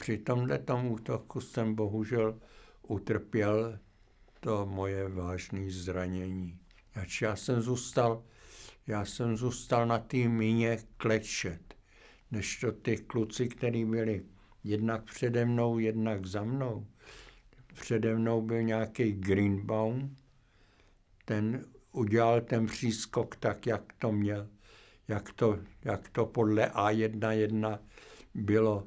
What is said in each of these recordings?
při tomhle útoku jsem bohužel utrpěl to moje vážné zranění. já jsem zůstal, já jsem zůstal na té míně klečet, než to ty kluci, který byli jednak přede mnou, jednak za mnou. Přede mnou byl nějaký Greenbaum, ten udělal ten přískok tak, jak to měl, jak to, jak to podle A1.1 bylo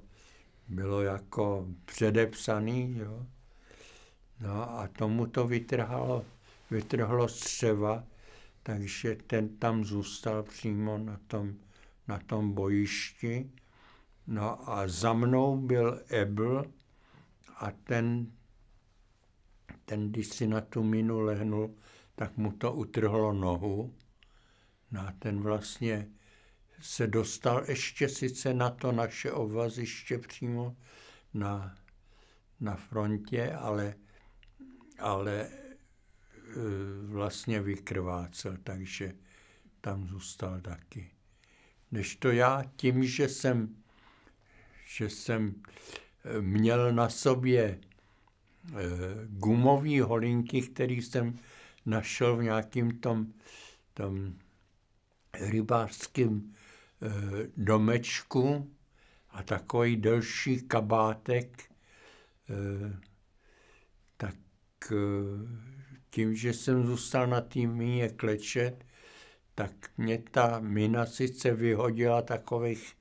bylo jako předepsaný, jo. No a tomu to vytrhalo, vytrhlo střeva, takže ten tam zůstal přímo na tom, na tom bojišti. No a za mnou byl Ebl a ten, ten, když si na tu minu lehnul, tak mu to utrhlo nohu. No a ten vlastně se dostal ještě sice na to naše obvaziště přímo na, na frontě, ale, ale e, vlastně vykrvácel, takže tam zůstal taky. Než to já tím, že jsem, že jsem e, měl na sobě e, gumové holinky, které jsem našel v nějakým tom, tom rybářském eh, domečku a takový delší kabátek, eh, tak eh, tím, že jsem zůstal na té míně klečet, tak mě ta mina sice vyhodila takových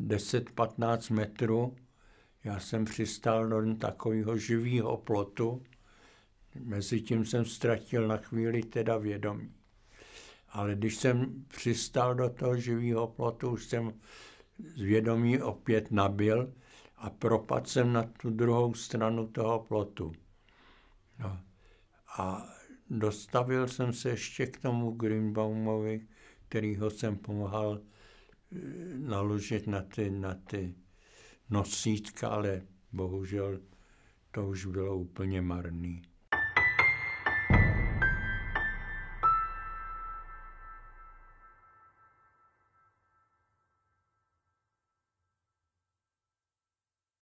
10-15 metrů. Já jsem přistál do takového živého plotu. Mezitím jsem ztratil na chvíli teda vědomí. Ale když jsem přistál do toho živého plotu, už jsem zvědomí opět nabil a propadl jsem na tu druhou stranu toho plotu. No. A dostavil jsem se ještě k tomu Greenbaumovi, kterýho jsem pomáhal eh, naložit na ty, na ty nosítka, ale bohužel to už bylo úplně marný.